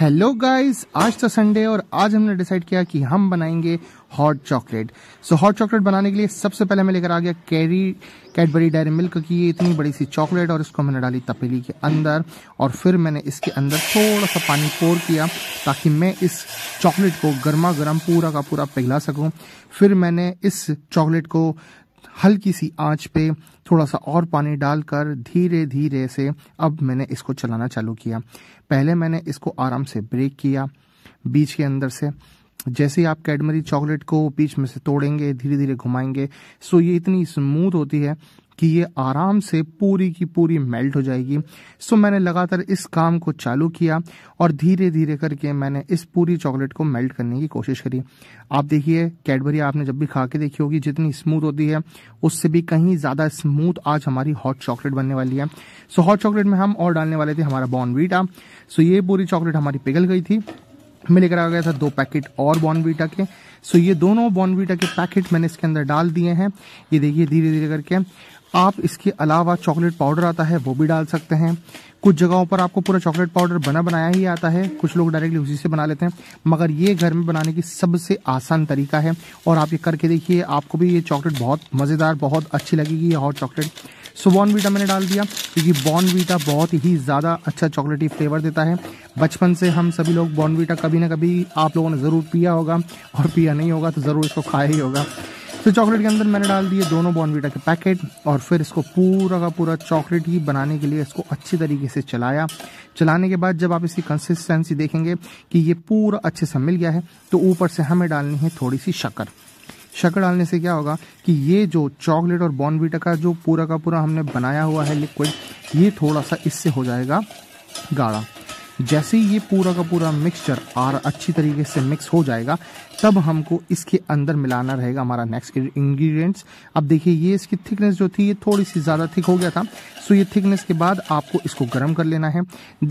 hello guys आज तो Sunday और आज हमने डिसाइड किया कि हम बनाएंगे hot chocolate so hot chocolate बनाने के लिए सबसे पहले मैं लेकर आ गया कैरी कैडबरी डायरी मिल्क की ये इतनी बड़ी सी चॉकलेट और इसको मैंने डाली तपेली के अंदर और फिर मैंने इसके अंदर थोड़ा सा पानी पोर किया ताकि मैं इस चॉकलेट को गर्मा गर्म पूरा का पूरा पिघला सकूँ फिर मैंने इस चॉकलेट को हल्की सी आंच पे थोड़ा सा और पानी डालकर धीरे धीरे से अब मैंने इसको चलाना चालू किया पहले मैंने इसको आराम से ब्रेक किया बीच के अंदर से जैसे ही आप कैडमरी चॉकलेट को बीच में से तोड़ेंगे धीरे धीरे घुमाएंगे सो ये इतनी स्मूथ होती है कि ये आराम से पूरी की पूरी मेल्ट हो जाएगी सो मैंने लगातार इस काम को चालू किया और धीरे धीरे करके मैंने इस पूरी चॉकलेट को मेल्ट करने की कोशिश करी आप देखिए कैडबरी आपने जब भी खा के देखी होगी जितनी स्मूथ होती है उससे भी कहीं ज़्यादा स्मूथ आज हमारी हॉट चॉकलेट बनने वाली है सो हॉट चॉकलेट में हम और डालने वाले थे हमारा बॉर्नवीटा सो ये पूरी चॉकलेट हमारी पिघल गई थी मैं लेकर आ गया था दो पैकेट और बॉनवीटा के सो ये दोनों बॉनवीटा के पैकेट मैंने इसके अंदर डाल दिए हैं ये देखिए धीरे धीरे करके आप इसके अलावा चॉकलेट पाउडर आता है वो भी डाल सकते हैं कुछ जगहों पर आपको पूरा चॉकलेट पाउडर बना बनाया ही आता है कुछ लोग डायरेक्टली उसी से बना लेते हैं मगर ये घर में बनाने की सबसे आसान तरीका है और आप ये करके देखिए आपको भी ये चॉकलेट बहुत मज़ेदार बहुत अच्छी लगेगी ये हॉट चॉकलेट सो बॉन मैंने डाल दिया क्योंकि बॉन बहुत ही ज़्यादा अच्छा चॉकलेटी फ्लेवर देता है बचपन से हम सभी लोग बॉर्नवीटा कभी ना कभी आप लोगों ने ज़रूर पिया होगा और पिया नहीं होगा तो ज़रूर इसको खाया ही होगा तो चॉकलेट के अंदर मैंने डाल दिए दोनों बॉर्नवीटा के पैकेट और फिर इसको पूरा का पूरा चॉकलेट ही बनाने के लिए इसको अच्छी तरीके से चलाया चलाने के बाद जब आप इसकी कंसिस्टेंसी देखेंगे कि ये पूरा अच्छे से मिल गया है तो ऊपर से हमें डालनी है थोड़ी सी शक्कर शक्कर डालने से क्या होगा कि ये जो चॉकलेट और बॉर्नविटा का जो पूरा का पूरा हमने बनाया हुआ है लिक्विड ये थोड़ा सा इससे हो जाएगा गाढ़ा जैसे ही ये पूरा का पूरा मिक्सचर और अच्छी तरीके से मिक्स हो जाएगा सब हमको इसके अंदर मिलाना रहेगा हमारा नेक्स्ट इंग्रेडिएंट्स अब देखिए ये इसकी थिकनेस जो थी ये थोड़ी सी ज़्यादा थिक हो गया था सो ये थिकनेस के बाद आपको इसको गर्म कर लेना है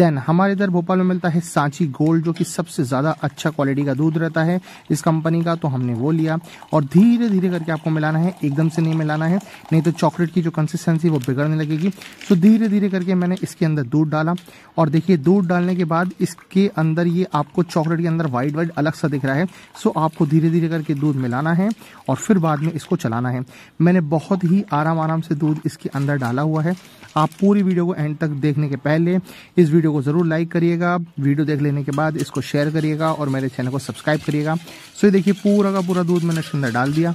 देन हमारे इधर भोपाल में मिलता है सांची गोल्ड जो कि सबसे ज़्यादा अच्छा क्वालिटी का दूध रहता है इस कंपनी का तो हमने वो लिया और धीरे धीरे करके आपको मिलाना है एकदम से नहीं मिलाना है नहीं तो चॉकलेट की जो कंसिस्टेंसी वो बिगड़ने लगेगी सो धीरे धीरे करके मैंने इसके अंदर दूध डाला और देखिए दूध डालने के बाद इसके अंदर ये आपको चॉकलेट के अंदर वाइट वाइट अलग सा दिख रहा है सो आपको धीरे धीरे करके दूध मिलाना है और फिर बाद में इसको चलाना है मैंने बहुत ही आराम आराम से दूध इसके अंदर डाला हुआ है आप पूरी वीडियो को एंड तक देखने के पहले इस वीडियो को ज़रूर लाइक करिएगा वीडियो देख लेने के बाद इसको शेयर करिएगा और मेरे चैनल को सब्सक्राइब करिएगा सो ये देखिए पूरा का पूरा दूध मैंने इसके अंदर डाल दिया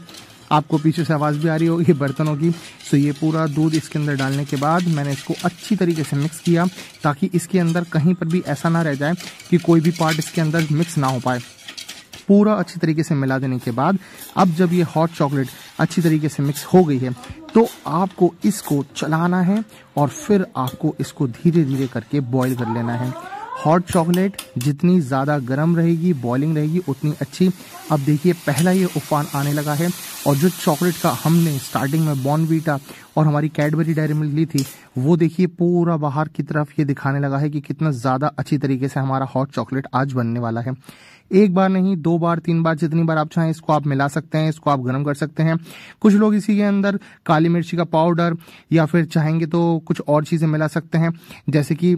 आपको पीछे से आवाज़ भी आ रही होगी बर्तनों की सो ये पूरा दूध इसके अंदर डालने के बाद मैंने इसको अच्छी तरीके से मिक्स किया ताकि इसके अंदर कहीं पर भी ऐसा ना रह जाए कि कोई भी पार्ट इसके अंदर मिक्स ना हो पाए पूरा अच्छी तरीके से मिला देने के बाद अब जब ये हॉट चॉकलेट अच्छी तरीके से मिक्स हो गई है तो आपको इसको चलाना है और फिर आपको इसको धीरे धीरे करके बॉईल कर लेना है हॉट चॉकलेट जितनी ज़्यादा गर्म रहेगी बॉइलिंग रहेगी उतनी अच्छी अब देखिए पहला ये उफान आने लगा है और जो चॉकलेट का हमने स्टार्टिंग में बॉर्नवीटा और हमारी कैडबरी डायरी मिल ली थी वो देखिए पूरा बाहर की तरफ ये दिखाने लगा है कि कितना ज़्यादा अच्छी तरीके से हमारा हॉट चॉकलेट आज बनने वाला है एक बार नहीं दो बार तीन बार जितनी बार आप चाहें इसको आप मिला सकते हैं इसको आप गर्म कर सकते हैं कुछ लोग इसी के अंदर काली मिर्ची का पाउडर या फिर चाहेंगे तो कुछ और चीज़ें मिला सकते हैं जैसे कि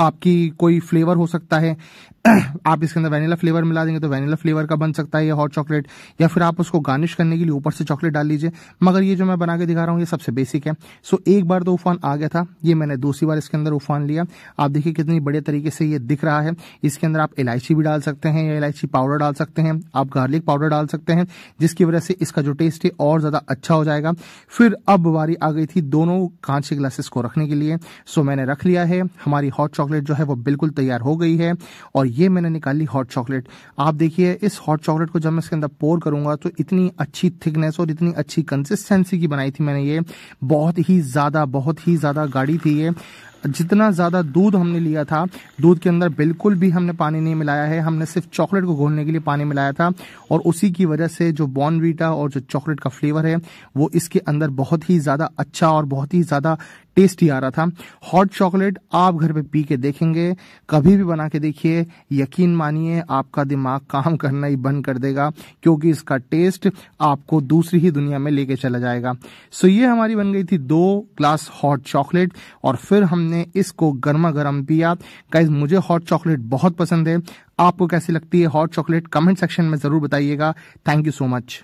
आपकी कोई फ्लेवर हो सकता है आप इसके अंदर वैनिला फ्लेवर मिला देंगे तो वैनिला फ्लेवर का बन सकता है ये हॉट चॉकलेट या फिर आप उसको गार्निश करने के लिए ऊपर से चॉकलेट डाल लीजिए मगर ये जो मैं बना के दिखा रहा हूँ ये सबसे बेसिक है सो एक बार तो उफान आ गया था ये मैंने दूसरी बार इसके अंदर उफान लिया आप देखिए कितनी बड़े तरीके से ये दिख रहा है इसके अंदर आप इलायची भी डाल सकते हैं या इलायची पाउडर डाल सकते हैं आप गार्लिक पाउडर डाल सकते हैं जिसकी वजह से इसका जो टेस्ट है और ज़्यादा अच्छा हो जाएगा फिर अब बारी आ गई थी दोनों कांच के ग्लासेस को रखने के लिए सो मैंने रख लिया है हमारी हॉट चॉकलेट जो है वो बिल्कुल तैयार हो गई है और ये मैंने निकाली हॉट चॉकलेट आप देखिए इस हॉट चॉकलेट को जब मैं इसके अंदर पोर करूंगा तो इतनी अच्छी थिकनेस और इतनी अच्छी कंसिस्टेंसी की बनाई थी मैंने ये बहुत ही ज़्यादा बहुत ही ज़्यादा गाढ़ी थी ये जितना ज़्यादा दूध हमने लिया था दूध के अंदर बिल्कुल भी हमने पानी नहीं मिलाया है हमने सिर्फ चॉकलेट को घोलने के लिए पानी मिलाया था और उसी की वजह से जो बॉर्नवीटा और जो चॉकलेट का फ्लेवर है वो इसके अंदर बहुत ही ज़्यादा अच्छा और बहुत ही ज़्यादा टेस्टी आ रहा था हॉट चॉकलेट आप घर पे पी के देखेंगे कभी भी बना के देखिए यकीन मानिए आपका दिमाग काम करना ही बंद कर देगा क्योंकि इसका टेस्ट आपको दूसरी ही दुनिया में लेके चला जाएगा सो ये हमारी बन गई थी दो ग्लास हॉट चॉकलेट और फिर हमने हमने इसको गर्मा गर्म दिया गाइज मुझे हॉट चॉकलेट बहुत पसंद है आपको कैसी लगती है हॉट चॉकलेट कमेंट सेक्शन में ज़रूर बताइएगा थैंक यू सो मच